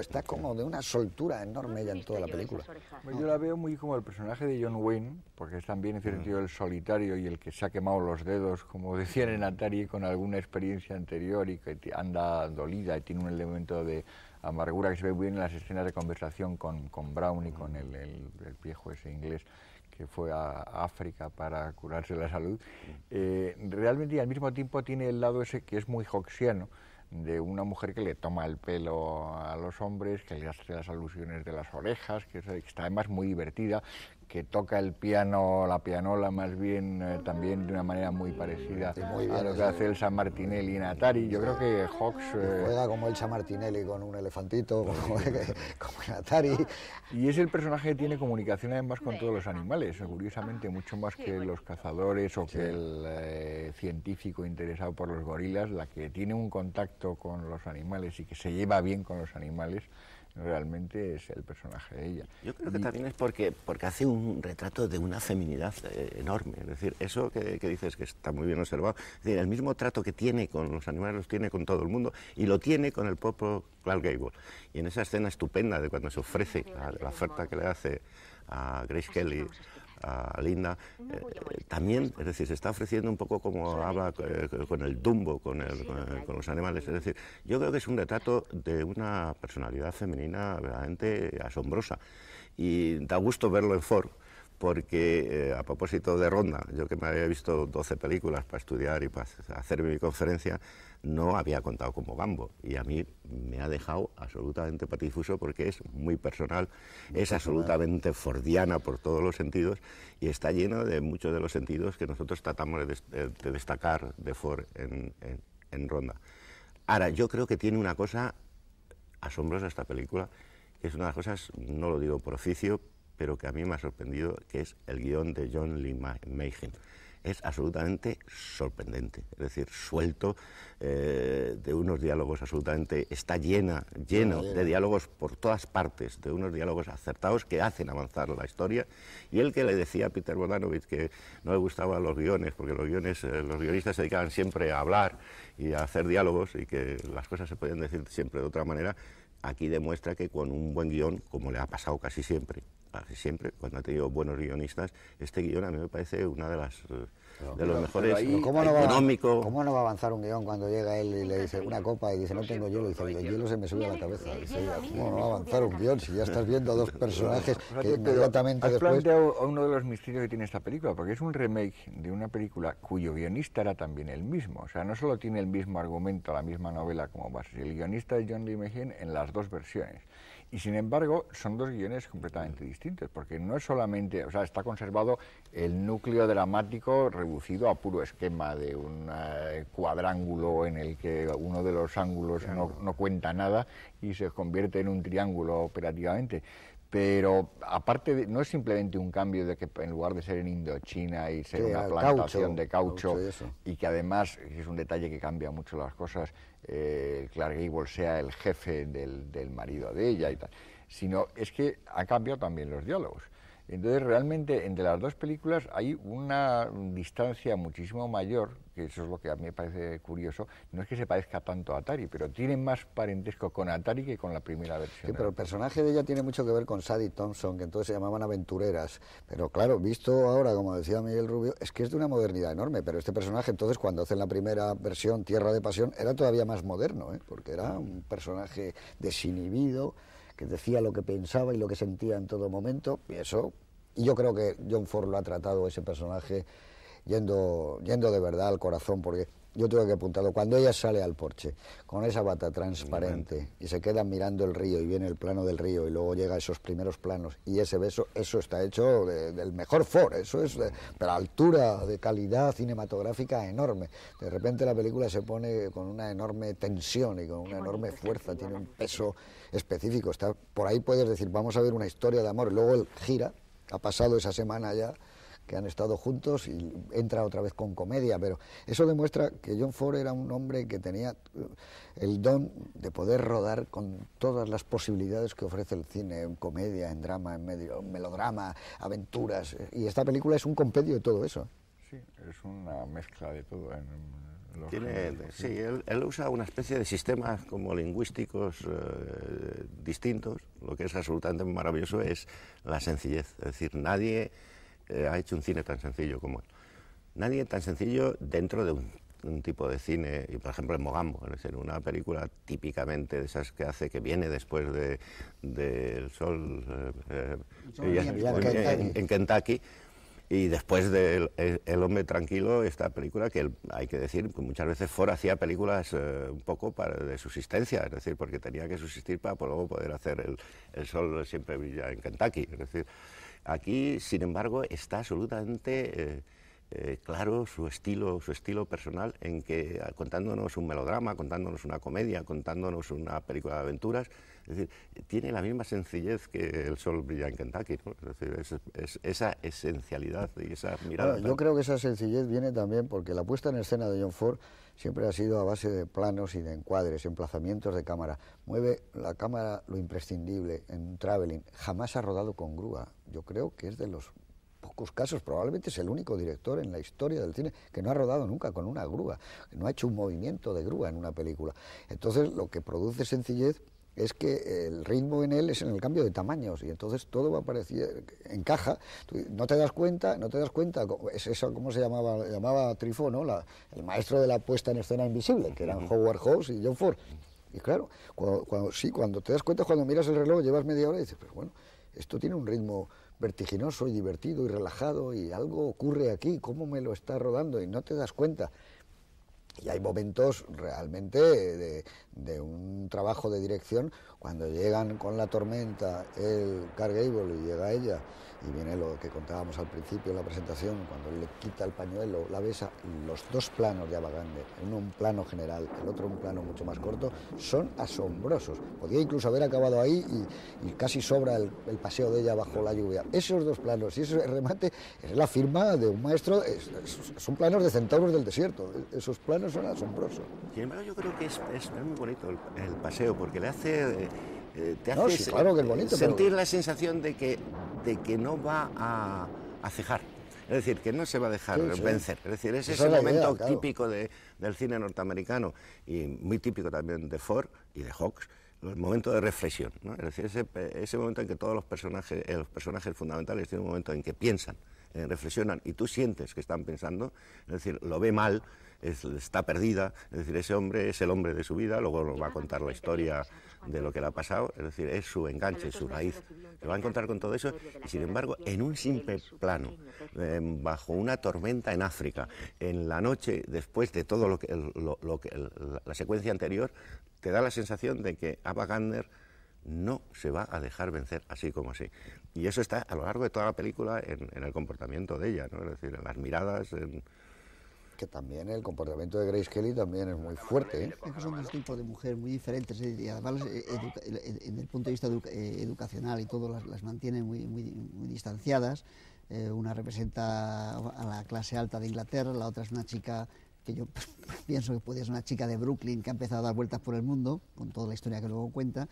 Está como de una soltura enorme ya en toda la película. Pues yo la veo muy como el personaje de John Wayne, porque es también en cierto mm. sentido el solitario y el que se ha quemado los dedos, como decían en Atari, con alguna experiencia anterior y que anda dolida y tiene un elemento de amargura que se ve muy bien en las escenas de conversación con, con Brown y con el, el, viejo ese inglés que fue a África para curarse la salud, mm. eh, realmente y al mismo tiempo tiene el lado ese que es muy hoxiano, de una mujer que le toma el pelo a los hombres, que le hace las alusiones de las orejas, que, está además muy divertida, que toca el piano, la pianola más bien, eh, también de una manera muy parecida a lo que hace el San Martinelli en Atari. Yo creo que Hawks... Eh, juega como el San Martinelli con un elefantito, como, en Atari. Y es el personaje que tiene comunicación además con todos los animales, eh, curiosamente, mucho más que los cazadores o que el científico interesado por los gorilas, la que tiene un contacto con los animales y que se lleva bien con los animales realmente es el personaje de ella. Yo creo que también es porque, porque hace un retrato de una feminidad eh, enorme. Es decir, eso que, dices que está muy bien observado, es decir, el mismo trato que tiene con los animales ...lo tiene con todo el mundo y lo tiene con el propio Clark Gable. Y en esa escena estupenda de cuando se ofrece la oferta que le hace a Grace Kelly a Linda, eh, eh, también, es decir, se está ofreciendo un poco como habla eh, con el Dumbo, con, los animales. Es decir, yo creo que es un retrato de una personalidad femenina verdaderamente asombrosa y da gusto verlo en foro porque eh, a propósito de Ronda, yo que me había visto 12 películas para estudiar y para hacer mi conferencia, no había contado como Gambo... y a mí me ha dejado absolutamente patifuso porque es muy personal, es absolutamente fordiana por todos los sentidos y está lleno de muchos de los sentidos que nosotros tratamos de, destacar de Ford en, en Ronda. Ahora, yo creo que tiene una cosa asombrosa esta película, que es una de las cosas, no lo digo por oficio, pero que a mí me ha sorprendido, que es el guión de John Lee Mayhem. Es absolutamente sorprendente, es decir, suelto eh, de unos diálogos absolutamente, está llena, lleno de diálogos por todas partes, de unos diálogos acertados que hacen avanzar la historia. Y el que le decía a Peter Bodanovich que no le gustaban los guiones, porque los guiones, eh, los guionistas se dedicaban siempre a hablar y a hacer diálogos y que las cosas se podían decir siempre de otra manera, aquí demuestra que con un buen guión, como le ha pasado casi siempre siempre, cuando ha tenido buenos guionistas, este guion a mí me parece una de las eh, de los mejores, ¿cómo no va, económico. ¿Cómo no va a avanzar un guión cuando llega él y le dice una copa y dice no tengo hielo? Y dice el hielo se me sube a la cabeza. ¿cómo no va a avanzar un guión si ya estás viendo dos personajes que inmediatamente has uno de los misterios que tiene esta película, porque es un remake de una película cuyo guionista era también el mismo. O sea, no solo tiene el mismo argumento, la misma novela como base, el guionista es John Lee en las dos versiones. Y sin embargo, son dos guiones completamente distintos, porque no es solamente, o sea, está conservado el núcleo dramático reducido a puro esquema de un eh, cuadrángulo en el que uno de los ángulos no, no cuenta nada y se convierte en un triángulo operativamente pero aparte de, no es simplemente un cambio de que en lugar de ser en Indochina y ser una plantación de caucho, y, que además es un detalle que cambia mucho las cosas eh, Clark Gable sea el jefe del, marido de ella y tal sino es que ha cambiado también los diálogos entonces, realmente, entre las dos películas hay una distancia muchísimo mayor, que eso es lo que a mí me parece curioso. No es que se parezca tanto a Atari, pero tiene más parentesco con Atari que con la primera versión. Sí, pero el personaje de ella tiene mucho que ver con Sadie Thompson, que entonces se llamaban aventureras. Pero claro, visto ahora, como decía Miguel Rubio, es que es de una modernidad enorme. Pero este personaje, entonces, cuando hacen la primera versión, Tierra de Pasión, era todavía más moderno, ¿eh? porque era un personaje desinhibido que decía lo que pensaba y lo que sentía en todo momento, y eso, y yo creo que John Ford lo ha tratado ese personaje yendo, yendo de verdad al corazón, porque yo tengo que apuntarlo, cuando ella sale al porche con esa bata transparente y se queda mirando el río y viene el plano del río y luego llega a esos primeros planos y ese beso, eso está hecho del mejor for, eso es de, altura, de calidad cinematográfica enorme. De repente la película se pone con una enorme tensión y con una enorme fuerza, tiene un peso específico. Está, por ahí puedes decir, vamos a ver una historia de amor, luego él gira, ha pasado esa semana ya que han estado juntos y entra otra vez con comedia, pero eso demuestra que John Ford era un hombre que tenía eh, el don de poder rodar con todas las posibilidades que ofrece el cine, en comedia, en drama, en medio, melodrama, aventuras, eh, y esta película es un compendio de todo eso. Sí, es una mezcla de todo. Tiene, sí, él, usa una especie de sistemas como lingüísticos eh, distintos. Lo que es absolutamente maravilloso es la sencillez, es decir, nadie eh, ha hecho un cine tan sencillo como él. Nadie tan sencillo dentro de un, tipo de cine, y por ejemplo en Mogambo, es decir, una película típicamente de esas que hace, que viene después del eh, eh, de, sol, en, Kentucky, y después de el, hombre tranquilo, esta película que hay que decir, que pues muchas veces Ford hacía películas un poco para, de subsistencia, es decir, porque tenía que subsistir para pues, luego poder hacer el, el, sol siempre brilla en Kentucky, es decir, Aquí, sin embargo, está absolutamente eh, eh, claro su estilo, su estilo personal en que ah, contándonos un melodrama, contándonos una comedia, contándonos una película de aventuras, es decir, tiene la misma sencillez que el sol brilla en Kentucky, es esa esencialidad y esa mirada. yo creo que esa sencillez viene también porque la puesta en escena de John Ford siempre ha sido a base de planos y de encuadres, emplazamientos de cámara. Mueve la cámara lo imprescindible en un traveling. Jamás ha rodado con grúa. Yo creo que es de los casos, probablemente es el único director en la historia del cine que no ha rodado nunca con una grúa, que no ha hecho un movimiento de grúa en una película. Entonces lo que produce sencillez es que el ritmo en él es en el cambio de tamaños y entonces todo va a aparecer, encaja no te das cuenta no te das cuenta es eso cómo se llamaba llamaba Trifo no la, el maestro de la puesta en escena invisible que eran Howard Hawks y John Ford y claro cuando, sí cuando te das cuenta cuando miras el reloj llevas media hora y dices pero bueno esto tiene un ritmo vertiginoso y divertido y relajado y algo ocurre aquí, ¿cómo me lo está rodando? Y no te das cuenta. Y hay momentos realmente de, un trabajo de dirección cuando llegan con la tormenta el cargable y llega ella y viene lo que contábamos al principio en la presentación, cuando le quita el pañuelo, la besa, los dos planos de Abagande, uno un plano general, el otro un plano mucho más corto, son asombrosos. Podía incluso haber acabado ahí y, casi sobra el, el, paseo de ella bajo la lluvia. Esos dos planos y ese remate es la firma de un maestro, son planos de centauros del desierto, esos planos son Sin embargo, yo creo que es, es muy bonito el, paseo, porque le hace... Eh, eh, te hace eh, sentir la sensación de que, de que no va a, cejar. Es decir, que no se va a dejar vencer. Es decir, es ese es momento típico de, del cine norteamericano y muy típico también de Ford y de Hawks, el momento de reflexión. ¿no? Es decir, ese, ese, momento en que todos los personajes, los personajes fundamentales tienen un momento en que piensan. Eh, reflexionan y tú sientes que están pensando, es decir, lo ve mal, está perdida, es decir, ese hombre es el hombre de su vida, luego nos va a contar la historia de lo que le ha pasado, es decir, es su enganche, su raíz. Se va a encontrar con todo eso y, sin embargo, en un simple plano, eh, bajo una tormenta en África, en la noche, después de todo lo que, lo, que la, secuencia anterior, te da la sensación de que Abba Gardner no se va a dejar vencer así como así. Y eso está a lo largo de toda la película en, el comportamiento de ella, es decir, en las miradas, Que también el comportamiento de Grace Kelly también es muy fuerte. ¿eh? son dos tipos de mujeres muy diferentes y además eh, en el punto de vista eh, educacional y todo las, mantienen muy, muy, distanciadas. una representa a la clase alta de Inglaterra, la otra es una chica que yo pienso que puede ser una chica de Brooklyn que ha empezado a dar vueltas por el mundo, con toda la historia que luego cuenta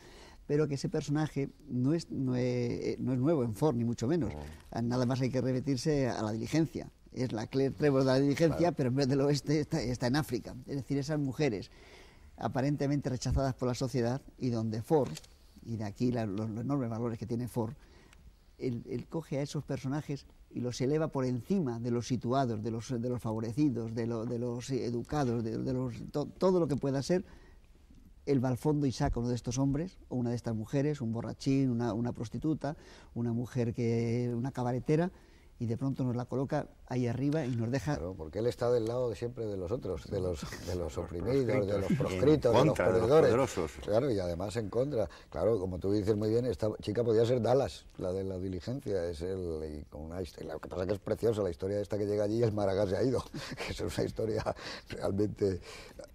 pero que ese personaje no es, no es, nuevo en Ford, ni mucho menos. Ah, nada más hay que repetirse a la diligencia. Es la Claire Trevor de la diligencia, pero en vez del oeste está, en África. Es decir, esas mujeres aparentemente rechazadas por la sociedad y donde Ford, y de aquí los, enormes valores que tiene Ford, él, coge a esos personajes y los eleva por encima de los situados, de los, de los favorecidos, de, los educados, de, los, todo lo que pueda ser al fondo y saca uno de estos hombres o una de estas mujeres, un borrachín, una, una prostituta, una mujer que, una cabaretera, y de pronto nos la coloca ahí arriba y nos deja... Claro, porque él está del lado de siempre de los otros, de los, de los, oprimidos, de los proscritos, de los perdedores. claro, y además en contra. Claro, como tú dices muy bien, esta chica podía ser Dallas, la de la diligencia. Es el, y con una, lo que pasa es que es preciosa la historia de esta que llega allí y el Maragas se ha ido. Que es una historia realmente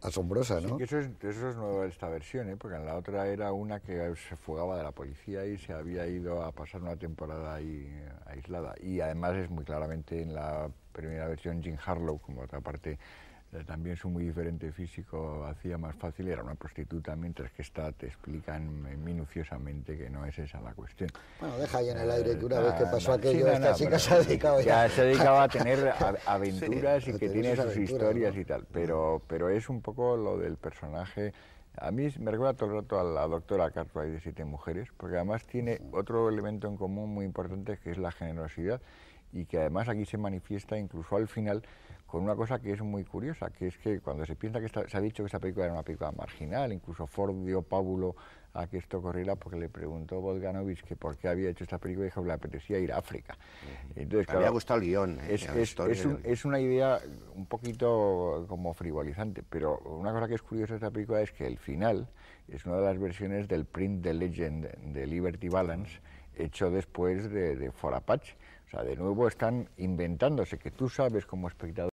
asombrosa, ¿no? eso, es, eso es esta versión, ¿eh? porque en la otra era una que se fugaba de la policía y se había ido a pasar una temporada ahí eh, aislada. Y además es muy claramente en la primera versión Jim Harlow, como otra parte eh, también su muy diferente físico hacía más fácil, era una prostituta, mientras que esta te explican eh, minuciosamente que no es esa la cuestión. Bueno, deja ahí en el aire que una eh, vez que pasó ah, aquello, esta chica se ha dedicado ya. se dedicaba a tener aventuras y que tiene sus historias y tal, pero, pero es un poco lo del personaje. A mí me recuerda todo el rato a la doctora Cartwright de Siete Mujeres, porque además tiene otro elemento en común muy importante que es la generosidad y que además aquí se manifiesta incluso al final con una cosa que es muy curiosa, que es que cuando se piensa que se ha dicho que esta película era una película marginal, incluso Ford dio pábulo a que esto corriera porque le preguntó Volganovich que por qué había hecho esta película y dijo que le apetecía ir a África. Entonces, había gustado el ¿eh? guión. es, una idea un poquito como frivolizante, pero una cosa que es curiosa de esta película es que el final es una de las versiones del print de Legend de Liberty Balance hecho después de, de For Apache o sea, de nuevo están inventándose que tú sabes como espectador